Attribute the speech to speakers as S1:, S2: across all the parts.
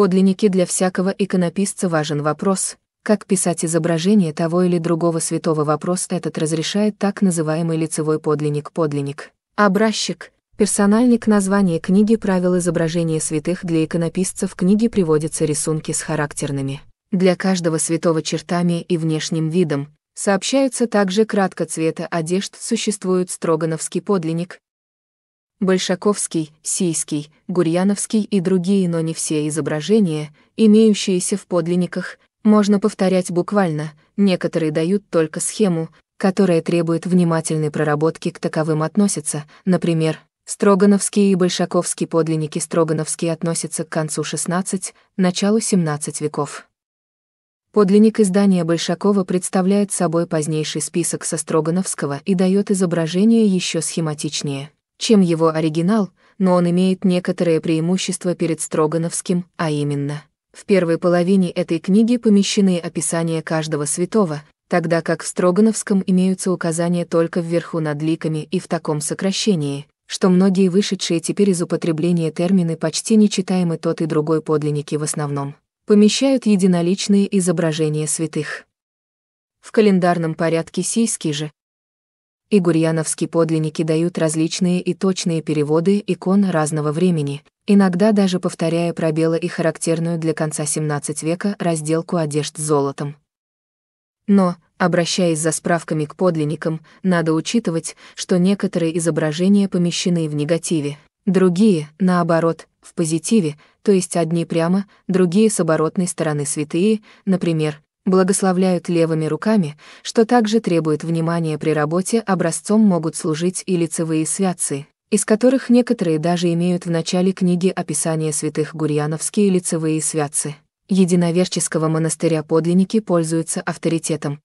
S1: подлиннике для всякого иконописца важен вопрос, как писать изображение того или другого святого вопрос этот разрешает так называемый лицевой подлинник-подлинник. Образчик, персональник названия книги правил изображения святых для иконописцев книги приводятся рисунки с характерными. Для каждого святого чертами и внешним видом, Сообщаются также кратко цвета одежд существует строгановский подлинник, Большаковский, Сийский, Гурьяновский и другие, но не все изображения, имеющиеся в подлинниках, можно повторять буквально, некоторые дают только схему, которая требует внимательной проработки к таковым относятся, например, Строгановские и Большаковские подлинники Строгановские относятся к концу XVI, началу XVII веков. Подлинник издания Большакова представляет собой позднейший список со Строгановского и дает изображение еще схематичнее чем его оригинал, но он имеет некоторое преимущество перед Строгановским, а именно, в первой половине этой книги помещены описания каждого святого, тогда как в Строгановском имеются указания только вверху над ликами и в таком сокращении, что многие вышедшие теперь из употребления термины почти нечитаемы тот и другой подлинники в основном, помещают единоличные изображения святых. В календарном порядке Сейский же, и гурьяновские подлинники дают различные и точные переводы икон разного времени, иногда даже повторяя пробелы и характерную для конца XVII века разделку одежд с золотом. Но, обращаясь за справками к подлинникам, надо учитывать, что некоторые изображения помещены в негативе, другие, наоборот, в позитиве, то есть одни прямо, другие с оборотной стороны святые, например, благословляют левыми руками, что также требует внимания при работе, образцом могут служить и лицевые святцы, из которых некоторые даже имеют в начале книги описание святых гурьяновские лицевые святцы. Единоверческого монастыря подлинники пользуются авторитетом.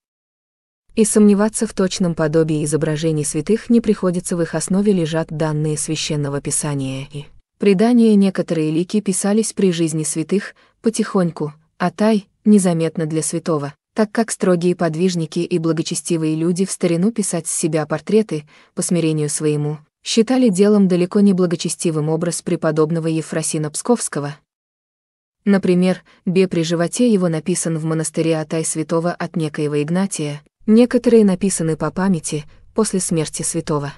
S1: И сомневаться в точном подобии изображений святых не приходится в их основе лежат данные священного писания и предания некоторые лики писались при жизни святых, потихоньку, а тай, незаметно для святого, так как строгие подвижники и благочестивые люди в старину писать с себя портреты, по смирению своему, считали делом далеко не благочестивым образ преподобного Ефросина Псковского. Например, «Бе при животе» его написан в монастыре Атай святого от некоего Игнатия, некоторые написаны по памяти, после смерти святого.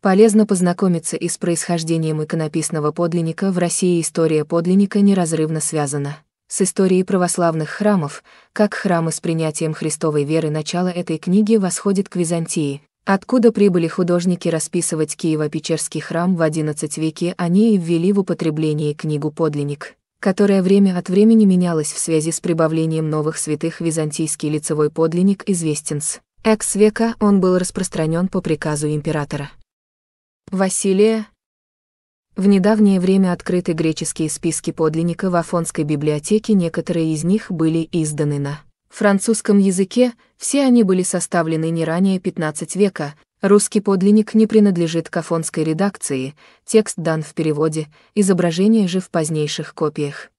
S1: Полезно познакомиться и с происхождением иконописного подлинника в России история подлинника неразрывно связана. С истории православных храмов, как храмы с принятием христовой веры начала этой книги восходит к Византии, откуда прибыли художники расписывать Киево-Печерский храм в XI веке, они и ввели в употребление книгу «Подлинник», которая время от времени менялась в связи с прибавлением новых святых византийский лицевой подлинник известен с экс века он был распространен по приказу императора. Василия, в недавнее время открыты греческие списки подлинников в Афонской библиотеке, некоторые из них были изданы на французском языке, все они были составлены не ранее 15 века, русский подлинник не принадлежит к афонской редакции, текст дан в переводе, изображение же в позднейших копиях.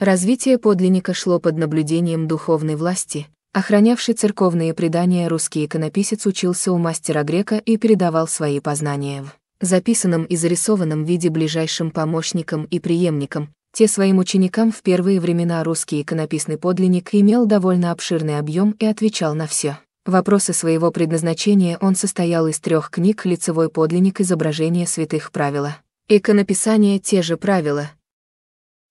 S1: Развитие подлинника шло под наблюдением духовной власти, охранявший церковные предания русский иконописец учился у мастера грека и передавал свои познания в записанном и зарисованном виде ближайшим помощником и преемником, те своим ученикам в первые времена русский иконописный подлинник имел довольно обширный объем и отвечал на все. Вопросы своего предназначения он состоял из трех книг «Лицевой подлинник изображения святых правила». Иконописание те же правила,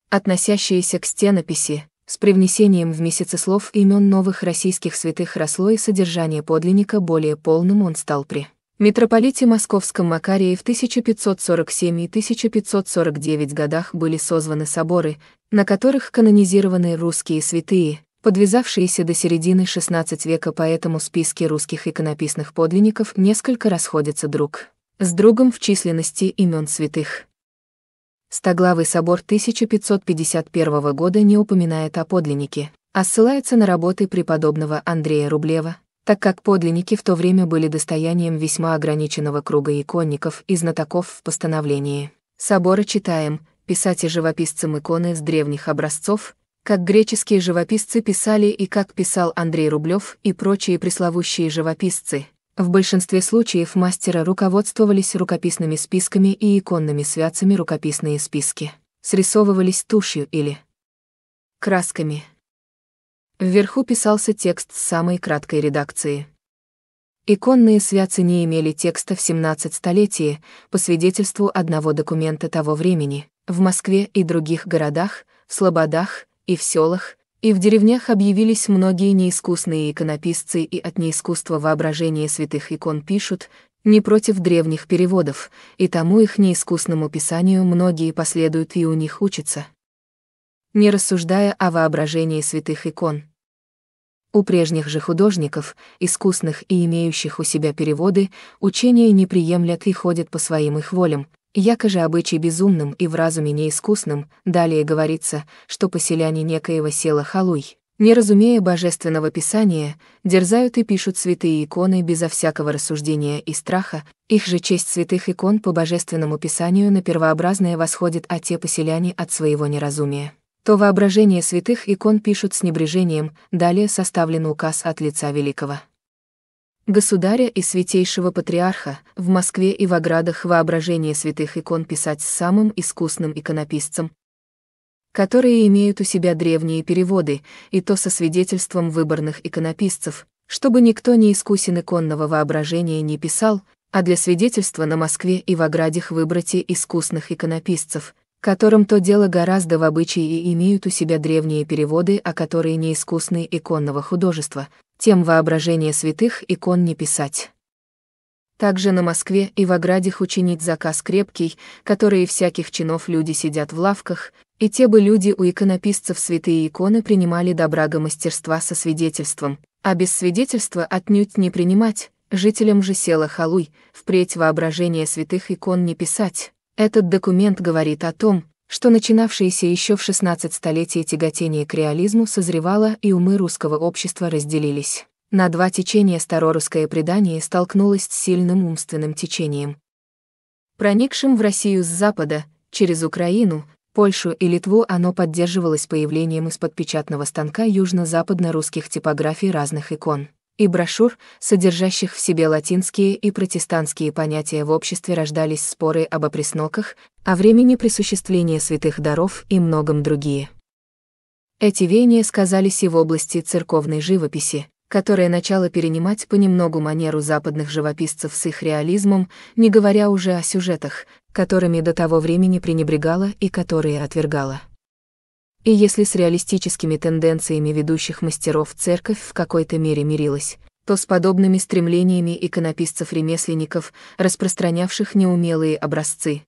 S1: относящиеся к стенописи, с привнесением в месяцы слов имен новых российских святых росло и содержание подлинника более полным он стал при Митрополите Московском Макарии в 1547 и 1549 годах были созваны соборы, на которых канонизированы русские святые, подвязавшиеся до середины XVI века, поэтому списки русских иконописных подлинников несколько расходятся друг с другом в численности имен святых. Стоглавый собор 1551 года не упоминает о подлиннике, а ссылается на работы преподобного Андрея Рублева, так как подлинники в то время были достоянием весьма ограниченного круга иконников и знатоков в постановлении. Соборы читаем, писать и живописцам иконы с древних образцов, как греческие живописцы писали и как писал Андрей Рублев и прочие пресловущие живописцы. В большинстве случаев мастера руководствовались рукописными списками и иконными святцами рукописные списки. Срисовывались тушью или красками. Вверху писался текст с самой краткой редакции. Иконные святцы не имели текста в 17 столетии, по свидетельству одного документа того времени, в Москве и других городах, в слободах и в селах, и в деревнях объявились многие неискусные иконописцы и от неискусства воображения святых икон пишут, не против древних переводов, и тому их неискусному писанию многие последуют и у них учатся. Не рассуждая о воображении святых икон, у прежних же художников, искусных и имеющих у себя переводы, учения не приемлят и ходят по своим их волям, якоже обычай безумным и в разуме неискусным, далее говорится, что поселяне некоего села Халуй, не разумея божественного писания, дерзают и пишут святые иконы безо всякого рассуждения и страха, их же честь святых икон по божественному писанию на первообразное восходит, а те поселяне от своего неразумия то воображение святых икон пишут с небрежением, далее составлен указ от лица великого. Государя и святейшего патриарха в Москве и в оградах воображение святых икон писать с самым искусным иконописцем, которые имеют у себя древние переводы, и то со свидетельством выборных иконописцев, чтобы никто не искусен иконного воображения не писал, а для свидетельства на Москве и в оградах выбрати искусных иконописцев, которым то дело гораздо в обычае и имеют у себя древние переводы, о а которые не искусны иконного художества, тем воображение святых икон не писать. Также на Москве и в оградах учинить заказ крепкий, которые всяких чинов люди сидят в лавках, и те бы люди у иконописцев святые иконы принимали добраго мастерства со свидетельством, а без свидетельства отнюдь не принимать, жителям же села Халуй, впредь воображение святых икон не писать. Этот документ говорит о том, что начинавшееся еще в 16 столетии тяготение к реализму созревало и умы русского общества разделились. На два течения старорусское предание столкнулось с сильным умственным течением, проникшим в Россию с запада, через Украину, Польшу и Литву оно поддерживалось появлением из-под печатного станка южно-западно-русских типографий разных икон и брошюр, содержащих в себе латинские и протестантские понятия в обществе рождались споры об опресноках, о времени присуществления святых даров и многом другие. Эти веяния сказались и в области церковной живописи, которая начала перенимать понемногу манеру западных живописцев с их реализмом, не говоря уже о сюжетах, которыми до того времени пренебрегала и которые отвергала. И если с реалистическими тенденциями ведущих мастеров церковь в какой-то мере мирилась, то с подобными стремлениями иконописцев-ремесленников, распространявших неумелые образцы.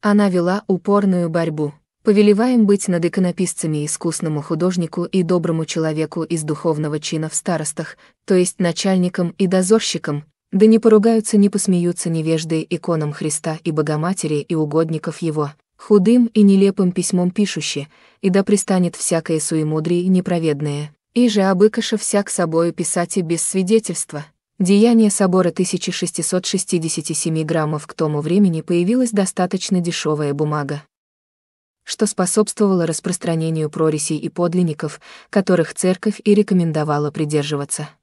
S1: Она вела упорную борьбу. Повелеваем быть над иконописцами искусному художнику и доброму человеку из духовного чина в старостах, то есть начальникам и дозорщикам, да не поругаются, не посмеются невежды иконам Христа и Богоматери и угодников его, худым и нелепым письмом пишуще, и да пристанет всякое суемудрие и неправедное, и же обыкаша всяк собою писать и без свидетельства. Деяние собора 1667 граммов к тому времени появилась достаточно дешевая бумага, что способствовало распространению прорисей и подлинников, которых церковь и рекомендовала придерживаться.